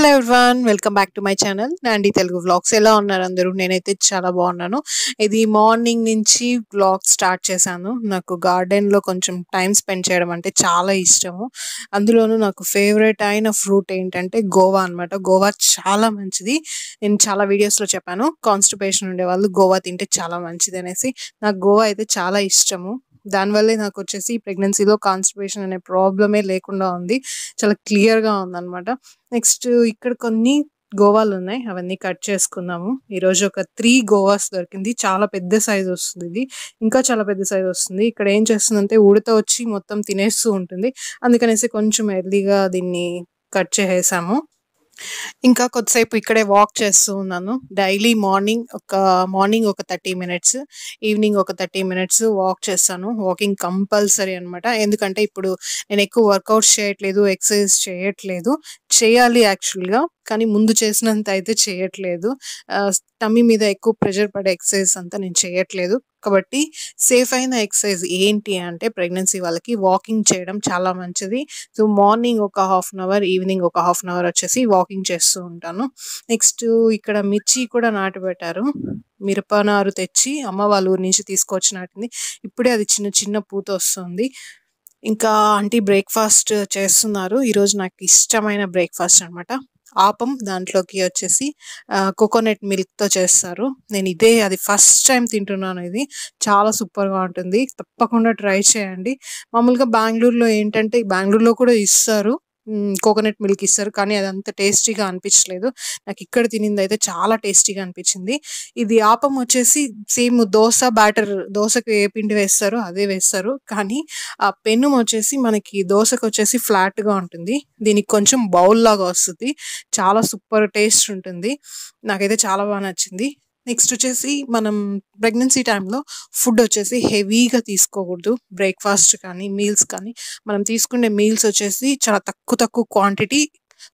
hello everyone welcome back to my channel Nandi Telugu vlogs ఎలా ఉన్నారు అందరూ నేనైతే చాలా బాగున్నాను ఇది మార్నింగ్ నుంచి వ్లాగ్ స్టార్ట్ చేశాను నాకు గార్డెన్లో కొంచెం టైం స్పెండ్ చేయడం అంటే చాలా ఇష్టము అందులోనూ నాకు ఫేవరెట్ అయిన ఫ్రూట్ ఏంటంటే గోవా అనమాట గోవా చాలా మంచిది నేను చాలా వీడియోస్లో చెప్పాను కాన్స్టిపేషన్ ఉండేవాళ్ళు గోవా తింటే చాలా మంచిది అనేసి నాకు గోవా అయితే చాలా ఇష్టము దానివల్లే నాకు వచ్చేసి ప్రెగ్నెన్సీలో కాన్స్టిపేషన్ అనే ప్రాబ్లమే లేకుండా ఉంది చాలా క్లియర్గా ఉందన్నమాట నెక్స్ట్ ఇక్కడ కొన్ని గోవాలు ఉన్నాయి అవన్నీ కట్ చేసుకున్నాము ఈరోజు ఒక త్రీ గోవాస్ దొరికింది చాలా పెద్ద సైజు వస్తుంది ఇది ఇంకా చాలా పెద్ద సైజు వస్తుంది ఇక్కడ ఏం చేస్తుందంటే ఉడత వచ్చి మొత్తం తినేస్తూ ఉంటుంది అందుకనేసి కొంచెం ఎర్లీగా దీన్ని కట్ చేసేసాము ఇంకా కొద్దిసేపు ఇక్కడే వాక్ చేస్తూ ఉన్నాను డైలీ మార్నింగ్ ఒక మార్నింగ్ ఒక థర్టీ మినిట్స్ ఈవినింగ్ ఒక థర్టీ మినిట్స్ వాక్ చేస్తాను వాకింగ్ కంపల్సరీ అనమాట ఎందుకంటే ఇప్పుడు నేను ఎక్కువ వర్కౌట్స్ చేయట్లేదు ఎక్సర్సైజ్ చేయట్లేదు చేయాలి యాక్చువల్గా కానీ ముందు చేసినంత అయితే చేయట్లేదు టమ్మీ మీద ఎక్కువ ప్రెషర్ పడే ఎక్సర్సైజ్ అంతా నేను చేయట్లేదు కాబట్టి సేఫ్ అయిన ఎక్సర్సైజ్ ఏంటి అంటే ప్రెగ్నెన్సీ వాళ్ళకి వాకింగ్ చేయడం చాలా మంచిది సో మార్నింగ్ ఒక హాఫ్ అన్ అవర్ ఈవినింగ్ ఒక హాఫ్ అన్ అవర్ వచ్చేసి వాకింగ్ చేస్తూ ఉంటాను నెక్స్ట్ ఇక్కడ మిర్చి కూడా నాటుబెట్టారు మిరపనారు తెచ్చి అమ్మ వాళ్ళ ఊరి నుంచి తీసుకొచ్చి నాటింది ఇప్పుడే అది చిన్న చిన్న పూత వస్తుంది ఇంకా ఆంటీ బ్రేక్ఫాస్ట్ చేస్తున్నారు ఈరోజు నాకు ఇష్టమైన బ్రేక్ఫాస్ట్ అనమాట ఆపం దాంట్లోకి వచ్చేసి కోకోనట్ మిల్క్తో చేస్తారు నేను ఇదే అది ఫస్ట్ టైం తింటున్నాను ఇది చాలా సూపర్గా ఉంటుంది తప్పకుండా ట్రై చేయండి మామూలుగా బెంగళూరులో ఏంటంటే బెంగళూరులో కూడా ఇస్తారు కోకోనట్ మిల్క్ ఇస్తారు కానీ అది అంత టేస్టీగా అనిపించలేదు నాకు ఇక్కడ తినింది అయితే చాలా టేస్టీగా అనిపించింది ఇది ఆపం వచ్చేసి సేమ్ దోశ బ్యాటర్ దోశకు ఏ పిండి వేస్తారో అదే వేస్తారు కానీ ఆ పెన్ను వచ్చేసి మనకి దోశకు వచ్చేసి ఫ్లాట్గా ఉంటుంది దీనికి కొంచెం బౌల్ లాగా వస్తుంది చాలా సూపర్ టేస్ట్ ఉంటుంది నాకైతే చాలా బాగా నచ్చింది నెక్స్ట్ వచ్చేసి మనం ప్రెగ్నెన్సీ టైంలో ఫుడ్ వచ్చేసి హెవీగా తీసుకోకూడదు బ్రేక్ఫాస్ట్ కానీ మీల్స్ కానీ మనం తీసుకునే మీల్స్ వచ్చేసి చాలా తక్కువ తక్కువ క్వాంటిటీ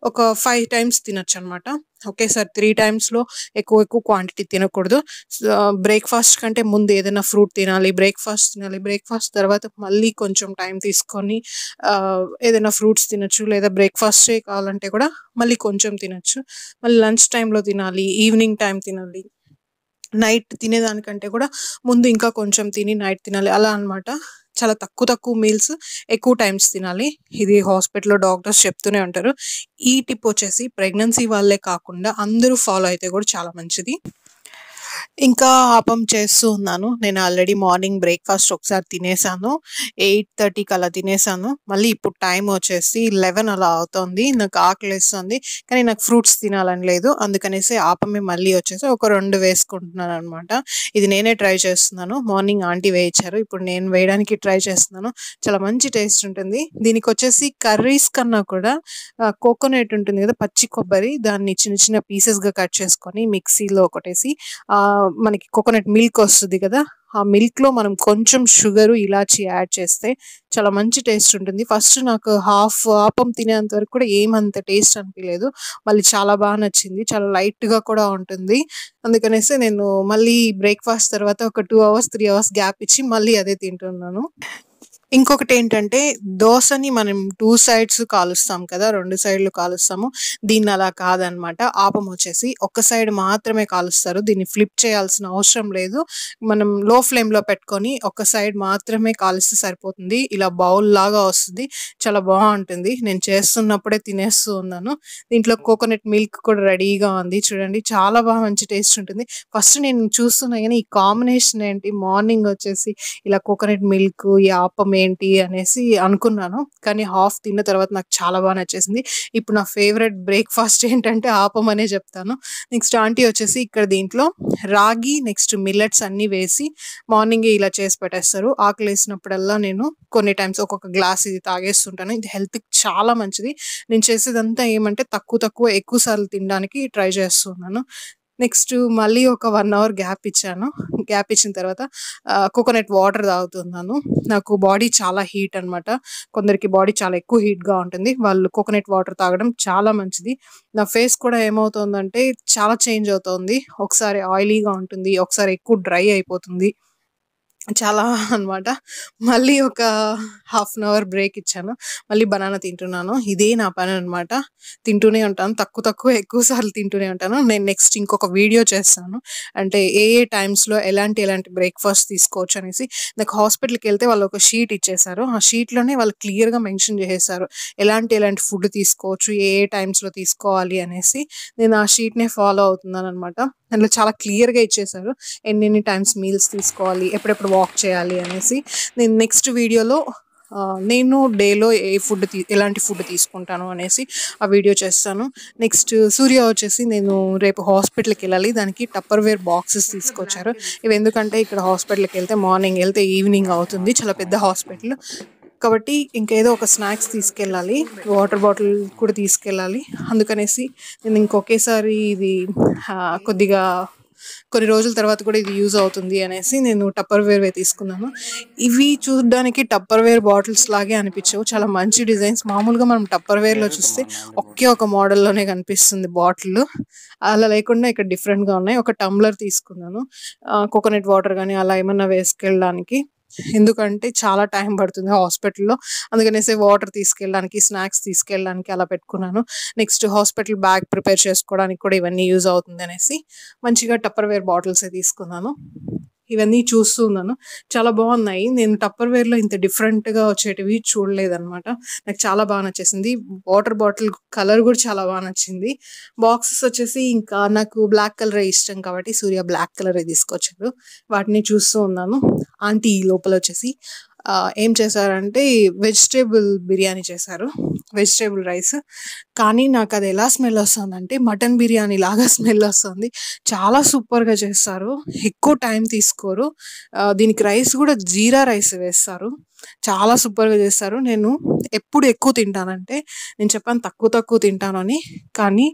ఒక ఫైవ్ టైమ్స్ తినొచ్చు అనమాట ఒకేసారి త్రీ టైమ్స్లో ఎక్కువ ఎక్కువ క్వాంటిటీ తినకూడదు బ్రేక్ఫాస్ట్ కంటే ముందు ఏదైనా ఫ్రూట్ తినాలి బ్రేక్ఫాస్ట్ తినాలి బ్రేక్ఫాస్ట్ తర్వాత మళ్ళీ కొంచెం టైం తీసుకొని ఏదైనా ఫ్రూట్స్ తినచ్చు లేదా బ్రేక్ఫాస్టే కావాలంటే కూడా మళ్ళీ కొంచెం తినచ్చు మళ్ళీ లంచ్ టైంలో తినాలి ఈవినింగ్ టైం తినాలి నైట్ తినేదానికంటే కూడా ముందు ఇంకా కొంచెం తిని నైట్ తినాలి అలా అనమాట చాలా తక్కువ తక్కువ మీల్స్ ఎక్కువ టైమ్స్ తినాలి ఇది హాస్పిటల్లో డాక్టర్స్ చెప్తూనే ఉంటారు ఈ టిప్ వచ్చేసి ప్రెగ్నెన్సీ వాళ్ళే కాకుండా అందరూ ఫాలో అయితే కూడా చాలా మంచిది ఇంకా ఆపం చేస్తూ ఉన్నాను నేను ఆల్రెడీ మార్నింగ్ బ్రేక్ఫాస్ట్ ఒకసారి తినేసాను ఎయిట్ థర్టీకి అలా తినేసాను మళ్ళీ ఇప్పుడు టైం వచ్చేసి లెవెన్ అలా అవుతుంది నాకు ఆకలిస్తుంది కానీ నాకు ఫ్రూట్స్ తినాలని లేదు అందుకనేసి ఆపమే మళ్ళీ వచ్చేసి ఒక రెండు వేసుకుంటున్నాను అనమాట ఇది నేనే ట్రై చేస్తున్నాను మార్నింగ్ ఆంటీ వేయించారు ఇప్పుడు నేను వేయడానికి ట్రై చేస్తున్నాను చాలా మంచి టేస్ట్ ఉంటుంది దీనికి వచ్చేసి కర్రీస్ కన్నా కూడా కోకోనట్ ఉంటుంది కదా పచ్చి కొబ్బరి దాన్ని చిన్న చిన్న పీసెస్గా కట్ చేసుకొని మిక్సీలో ఒకటేసి మనకి కోకోనట్ మిల్క్ వస్తుంది కదా ఆ మిల్క్లో మనం కొంచెం షుగర్ ఇలాచి యాడ్ చేస్తే చాలా మంచి టేస్ట్ ఉంటుంది ఫస్ట్ నాకు హాఫ్ ఆపం తినేంత వరకు కూడా ఏమంత టేస్ట్ అనిపించలేదు మళ్ళీ చాలా బాగా నచ్చింది చాలా లైట్ గా కూడా ఉంటుంది అందుకనేసి నేను మళ్ళీ బ్రేక్ఫాస్ట్ తర్వాత ఒక two hours three hours gap ఇచ్చి మళ్ళీ అదే తింటున్నాను ఇంకొకటి ఏంటంటే దోశని మనం టూ సైడ్స్ కాలుస్తాం కదా రెండు సైడ్లు కాలుస్తాము దీన్ని అలా కాదనమాట ఆపం వచ్చేసి ఒక సైడ్ మాత్రమే కాలుస్తారు దీన్ని ఫ్లిప్ చేయాల్సిన అవసరం లేదు మనం లో ఫ్లేమ్లో పెట్టుకొని ఒక సైడ్ మాత్రమే కాలిస్తే సరిపోతుంది ఇలా బౌల్ లాగా వస్తుంది చాలా బాగుంటుంది నేను చేస్తున్నప్పుడే తినేస్తూ ఉన్నాను దీంట్లో కోకోనట్ మిల్క్ కూడా రెడీగా ఉంది చూడండి చాలా బాగా మంచి టేస్ట్ ఉంటుంది ఫస్ట్ నేను చూస్తున్నా కానీ ఈ కాంబినేషన్ ఏంటి మార్నింగ్ వచ్చేసి ఇలా కోకోనట్ మిల్క్ ఈ ఆపమే ఏంటి అనేసి అనుకున్నాను కానీ హాఫ్ తిన్న తర్వాత నాకు చాలా బాగా నచ్చేసింది ఇప్పుడు నా ఫేవరెట్ బ్రేక్ఫాస్ట్ ఏంటంటే ఆపమనే చెప్తాను నెక్స్ట్ ఆంటీ వచ్చేసి ఇక్కడ దీంట్లో రాగి నెక్స్ట్ మిల్లెట్స్ అన్నీ వేసి మార్నింగ్ ఇలా చేసి పెట్టేస్తారు ఆకలి వేసినప్పుడల్లా నేను కొన్ని టైమ్స్ ఒక్కొక్క గ్లాస్ ఇది తాగేస్తుంటాను ఇది హెల్త్కి చాలా మంచిది నేను చేసేదంతా ఏమంటే తక్కువ తక్కువ ఎక్కువ సార్లు తినడానికి ట్రై చేస్తున్నాను నెక్స్ట్ మళ్ళీ ఒక వన్ అవర్ గ్యాప్ ఇచ్చాను గ్యాప్ ఇచ్చిన తర్వాత కోకోనట్ వాటర్ తాగుతున్నాను నాకు బాడీ చాలా హీట్ అనమాట కొందరికి బాడీ చాలా ఎక్కువ హీట్గా ఉంటుంది వాళ్ళు కోకోనట్ వాటర్ తాగడం చాలా మంచిది నా ఫేస్ కూడా ఏమవుతుందంటే చాలా చేంజ్ అవుతుంది ఒకసారి ఆయిలీగా ఉంటుంది ఒకసారి ఎక్కువ డ్రై అయిపోతుంది చాలా అనమాట మళ్ళీ ఒక హాఫ్ అన్ అవర్ బ్రేక్ ఇచ్చాను మళ్ళీ బనానా తింటున్నాను ఇదే నా పని అనమాట తింటూనే ఉంటాను తక్కువ తక్కువ ఎక్కువ సార్లు తింటూనే ఉంటాను నేను నెక్స్ట్ ఇంకొక వీడియో చేస్తాను అంటే ఏ ఏ టైమ్స్లో ఎలాంటి ఎలాంటి బ్రేక్ఫాస్ట్ తీసుకోవచ్చు అనేసి నాకు హాస్పిటల్కి వెళ్తే వాళ్ళు ఒక షీట్ ఇచ్చేసారు ఆ షీట్లోనే వాళ్ళు క్లియర్గా మెన్షన్ చేసేసారు ఎలాంటి ఎలాంటి ఫుడ్ తీసుకోవచ్చు ఏ ఏ టైమ్స్లో తీసుకోవాలి అనేసి నేను ఆ షీట్నే ఫాలో అవుతున్నాను అనమాట అందులో చాలా క్లియర్గా ఇచ్చేశారు ఎన్ని టైమ్స్ మీల్స్ తీసుకోవాలి ఎప్పుడెప్పుడు వాక్ చేయాలి అనేసి నేను నెక్స్ట్ వీడియోలో నేను డేలో ఏ ఫుడ్ తీ ఎలాంటి ఫుడ్ తీసుకుంటాను అనేసి ఆ వీడియో చేస్తాను నెక్స్ట్ సూర్య వచ్చేసి నేను రేపు హాస్పిటల్కి వెళ్ళాలి దానికి టప్పర్ వేర్ బాక్సెస్ తీసుకొచ్చారు ఇవి ఎందుకంటే ఇక్కడ హాస్పిటల్కి వెళ్తే మార్నింగ్ వెళ్తే ఈవినింగ్ అవుతుంది చాలా పెద్ద హాస్పిటల్ కాబట్టి ఇంకేదో ఒక స్నాక్స్ తీసుకెళ్ళాలి వాటర్ బాటిల్ కూడా తీసుకెళ్ళాలి అందుకనేసి నేను ఇంకొకేసారి ఇది కొద్దిగా కొన్ని రోజుల తర్వాత కూడా ఇది యూజ్ అవుతుంది అనేసి నేను టప్పర్ వే తీసుకున్నాను ఇవి చూడడానికి టప్పర్ వేర్ బాటిల్స్ లాగే అనిపించవు చాలా మంచి డిజైన్స్ మామూలుగా మనం టప్పర్ వేర్లో చూస్తే ఒకే ఒక మోడల్లోనే కనిపిస్తుంది బాటిల్ అలా లేకుండా ఇక్కడ డిఫరెంట్గా ఉన్నాయి ఒక టంబ్లర్ తీసుకున్నాను కోకోనట్ వాటర్ కానీ అలా ఏమన్నా వేసుకెళ్ళడానికి ఎందుకంటే చాలా టైం పడుతుంది హాస్పిటల్లో అందుకనేసి వాటర్ తీసుకెళ్ళడానికి స్నాక్స్ తీసుకెళ్ళడానికి అలా పెట్టుకున్నాను నెక్స్ట్ హాస్పిటల్ బ్యాగ్ ప్రిపేర్ చేసుకోవడానికి కూడా ఇవన్నీ యూజ్ అవుతుంది అనేసి మంచిగా టప్పర్వేర్ బాటిల్సే తీసుకున్నాను ఇవన్నీ చూస్తున్నాను చాలా బాగున్నాయి నేను టప్పర్ వేర్లో ఇంత డిఫరెంట్గా వచ్చేటివి చూడలేదన్నమాట నాకు చాలా బాగా నచ్చేసింది వాటర్ బాటిల్ కలర్ కూడా చాలా బాగా నచ్చింది బాక్సెస్ వచ్చేసి ఇంకా నాకు బ్లాక్ కలర్ ఇష్టం కాబట్టి సూర్య బ్లాక్ కలర్ తీసుకొచ్చారు వాటిని చూస్తూ ఉన్నాను ఆంటీ లోపల వచ్చేసి ఏం చేశారంటే వెజిటేబుల్ బిర్యానీ చేశారు వెజిటేబుల్ రైస్ కానీ నాకు అది ఎలా స్మెల్ వస్తుందంటే మటన్ బిర్యానీ లాగా స్మెల్ వస్తుంది చాలా సూపర్గా చేస్తారు ఎక్కువ టైం తీసుకోరు దీనికి రైస్ కూడా జీరా రైస్ వేస్తారు చాలా సూపర్గా చేస్తారు నేను ఎప్పుడు ఎక్కువ తింటానంటే నేను చెప్పాను తక్కువ తక్కువ తింటాను అని కానీ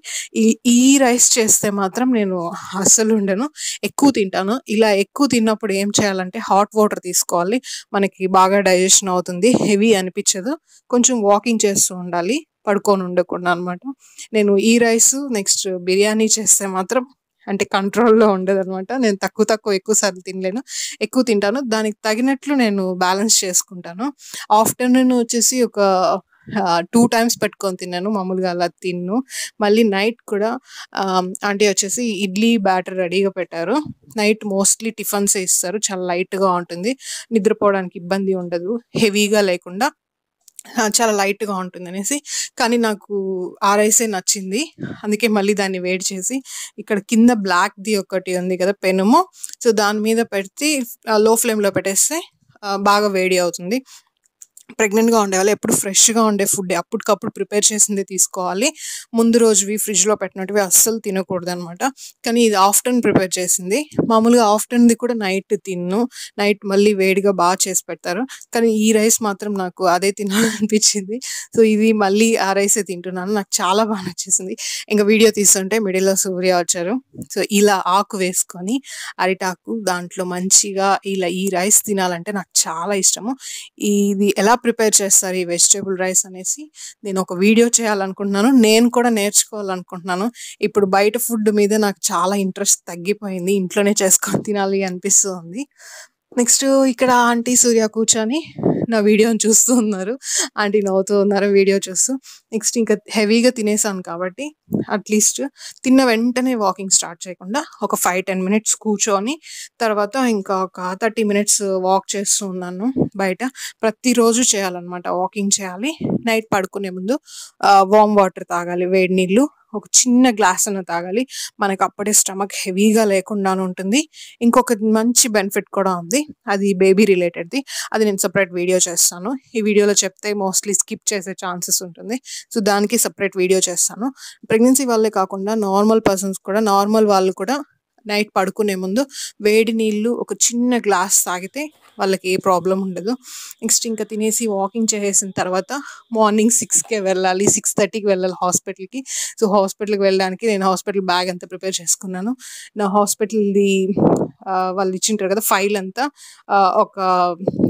ఈ ఈ రైస్ చేస్తే మాత్రం నేను అస్సలు ఉండను ఎక్కువ తింటాను ఇలా ఎక్కువ తిన్నప్పుడు ఏం చేయాలంటే హాట్ వాటర్ తీసుకోవాలి మనకి బాగా డైజెషన్ అవుతుంది హెవీ అనిపించదు కొంచెం వాకింగ్ చేస్తూ ఉండాలి పడుకొని ఉండకుండా అనమాట నేను ఈ రైస్ నెక్స్ట్ బిర్యానీ చేస్తే మాత్రం అంటే కంట్రోల్లో ఉండదు అనమాట నేను తక్కువ తక్కువ ఎక్కువ సార్లు తినలేను ఎక్కువ తింటాను దానికి తగినట్లు నేను బ్యాలెన్స్ చేసుకుంటాను ఆఫ్టర్నూన్ వచ్చేసి ఒక టూ టైమ్స్ పెట్టుకొని తిన్నాను మామూలుగా అలా తిన్ను మళ్ళీ నైట్ కూడా ఆంటీ వచ్చేసి ఇడ్లీ బ్యాటర్ రెడీగా పెట్టారు నైట్ మోస్ట్లీ టిఫిన్స్ ఇస్తారు చాలా లైట్గా ఉంటుంది నిద్రపోవడానికి ఇబ్బంది ఉండదు హెవీగా లేకుండా చాలా లైట్గా ఉంటుంది అనేసి కానీ నాకు ఆర్ఐసే నచ్చింది అందుకే మళ్ళీ దాన్ని వేడి చేసి ఇక్కడ కింద బ్లాక్ది ఒకటి ఉంది కదా పెనుము సో దాని మీద పెడితే లో ఫ్లేమ్లో పెట్టేస్తే బాగా వేడి అవుతుంది ప్రెగ్నెంట్గా ఉండేవాళ్ళు ఎప్పుడు ఫ్రెష్గా ఉండే ఫుడ్ అప్పటికప్పుడు ప్రిపేర్ చేసింది తీసుకోవాలి ముందు రోజువి ఫ్రిడ్జ్లో పెట్టినట్టువి అస్సలు తినకూడదు అనమాట కానీ ఇది ఆఫ్టర్న్ ప్రిపేర్ చేసింది మామూలుగా ఆఫ్టర్న్ది కూడా నైట్ తిన్ను నైట్ మళ్ళీ వేడిగా బాగా చేసి పెడతారు కానీ ఈ రైస్ మాత్రం నాకు అదే తినాలనిపించింది సో ఇది మళ్ళీ ఆ రైసే తింటున్నాను నాకు చాలా బాగా నచ్చేసింది ఇంకా వీడియో తీస్తుంటే మిడిల్లో సూర్య వచ్చారు సో ఇలా ఆకు వేసుకొని అరిటాకు దాంట్లో మంచిగా ఇలా ఈ రైస్ తినాలంటే నాకు చాలా ఇష్టము ఇది ఎలా ప్రిపేర్ చేస్తారు ఈ వెజిటేబుల్ రైస్ అనేసి నేను ఒక వీడియో చేయాలనుకుంటున్నాను నేను కూడా నేర్చుకోవాలనుకుంటున్నాను ఇప్పుడు బయట ఫుడ్ మీద నాకు చాలా ఇంట్రెస్ట్ తగ్గిపోయింది ఇంట్లోనే చేసుకొని తినాలి అనిపిస్తుంది నెక్స్ట్ ఇక్కడ ఆంటీ సూర్య కూర్చొని నా వీడియోని చూస్తూ ఉన్నారు ఆంటీ నవ్వుతూ ఉన్నారు వీడియో చూస్తూ నెక్స్ట్ ఇంకా హెవీగా తినేసాను కాబట్టి అట్లీస్ట్ తిన్న వెంటనే వాకింగ్ స్టార్ట్ చేయకుండా ఒక ఫైవ్ టెన్ మినిట్స్ కూర్చొని తర్వాత ఇంకా ఒక థర్టీ మినిట్స్ వాక్ చేస్తూ ఉన్నాను బయట ప్రతిరోజు చేయాలన్నమాట వాకింగ్ చేయాలి నైట్ పడుకునే ముందు వామ్ వాటర్ తాగాలి వేడి నీళ్ళు ఒక చిన్న గ్లాస్ అన్న తాగాలి మనకు అప్పుడే స్టమక్ హెవీగా లేకుండా ఉంటుంది ఇంకొక మంచి బెనిఫిట్ కూడా ఉంది అది బేబీ రిలేటెడ్ది అది నేను సపరేట్ వీడియో చేస్తాను ఈ వీడియోలో చెప్తే మోస్ట్లీ స్కిప్ చేసే ఛాన్సెస్ ఉంటుంది సో దానికి సపరేట్ వీడియో చేస్తాను ప్రెగ్నెన్సీ వాళ్ళే కాకుండా నార్మల్ పర్సన్స్ కూడా నార్మల్ వాళ్ళు కూడా నైట్ పడుకునే ముందు వేడి నీళ్ళు ఒక చిన్న గ్లాస్ తాగితే వాళ్ళకి ఏ ప్రాబ్లం ఉండదు నెక్స్ట్ ఇంకా తినేసి వాకింగ్ చేసేసిన తర్వాత మార్నింగ్ సిక్స్కే వెళ్ళాలి సిక్స్ థర్టీకి వెళ్ళాలి హాస్పిటల్కి సో హాస్పిటల్కి వెళ్ళడానికి నేను హాస్పిటల్ బ్యాగ్ అంతా ప్రిపేర్ చేసుకున్నాను నా హాస్పిటల్ది వాళ్ళు ఇచ్చింటారు కదా ఫైల్ అంతా ఒక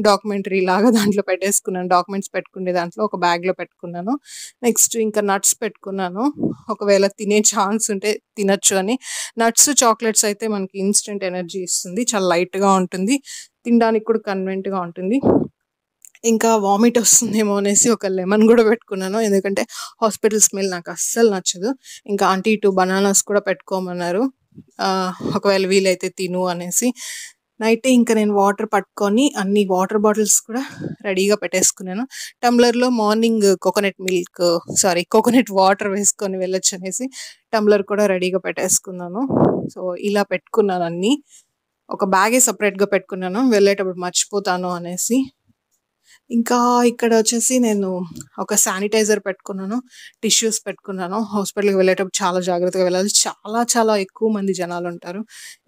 డాక్యుమెంటరీ లాగా దాంట్లో పెట్టేసుకున్నాను డాక్యుమెంట్స్ పెట్టుకునే దాంట్లో ఒక బ్యాగ్లో పెట్టుకున్నాను నెక్స్ట్ ఇంకా నట్స్ పెట్టుకున్నాను ఒకవేళ తినే ఛాన్స్ ఉంటే తినచ్చు అని నట్స్ చాక్లెట్స్ అయితే మనకి ఇన్స్టెంట్ ఎనర్జీ ఇస్తుంది చాలా లైట్గా ఉంటుంది తినడానికి కూడా కన్వెంట్గా ఉంటుంది ఇంకా వామిట్ వస్తుందేమో అనేసి ఒక లెమన్ కూడా పెట్టుకున్నాను ఎందుకంటే హాస్పిటల్ స్మెల్ నాకు అస్సలు నచ్చదు ఇంకా ఆంటీ టూ బనానాస్ కూడా పెట్టుకోమన్నారు ఒకవేళ వీలైతే తిను అనేసి నైట్ ఇంకా నేను వాటర్ పట్టుకొని అన్ని వాటర్ బాటిల్స్ కూడా రెడీగా పెట్టేసుకున్నాను టంబ్లర్లో morning coconut milk sorry coconut water వేసుకొని వెళ్ళొచ్చు అనేసి టంబ్లర్ కూడా రెడీగా పెట్టేసుకున్నాను సో ఇలా పెట్టుకున్నాను అన్నీ ఒక బ్యాగే సపరేట్గా పెట్టుకున్నాను వెళ్ళేటప్పుడు మర్చిపోతాను అనేసి ఇంకా ఇక్కడ వచ్చేసి నేను ఒక శానిటైజర్ పెట్టుకున్నాను టిష్యూస్ పెట్టుకున్నాను హాస్పిటల్కి వెళ్ళేటప్పుడు చాలా జాగ్రత్తగా వెళ్ళాలి చాలా చాలా ఎక్కువ మంది జనాలు ఉంటారు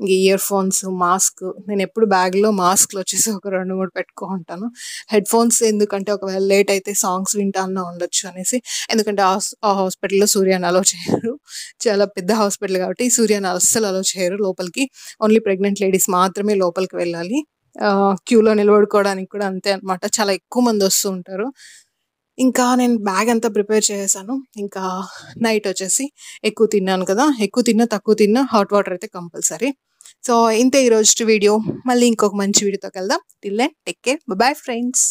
ఇంక ఇయర్ ఫోన్స్ మాస్క్ నేను ఎప్పుడు బ్యాగ్లో మాస్క్లు వచ్చేసి ఒక రెండు మూడు పెట్టుకో ఉంటాను హెడ్ ఫోన్స్ ఎందుకంటే ఒకవేళ లేట్ అయితే సాంగ్స్ వింటానో ఉండొచ్చు అనేసి ఎందుకంటే ఆ హాస్పిటల్లో సూర్యాని అలో చేయరు చాలా పెద్ద హాస్పిటల్ కాబట్టి సూర్యాని అస్సలు అలో చేయరు లోపలికి ఓన్లీ ప్రెగ్నెంట్ లేడీస్ మాత్రమే లోపలికి వెళ్ళాలి క్యూలో నిలబడుకోవడానికి కూడా అంతే అనమాట చాలా ఎక్కువ మంది వస్తూ ఉంటారు ఇంకా నేను బ్యాగ్ అంతా ప్రిపేర్ చేసేసాను ఇంకా నైట్ వచ్చేసి ఎక్కువ తిన్నాను కదా ఎక్కువ తిన్నా తక్కువ తిన్నా హాట్ వాటర్ అయితే కంపల్సరీ సో ఇంతే ఈరోజు వీడియో మళ్ళీ ఇంకొక మంచి వీడియోతో వెళ్దాం till then take care bye friends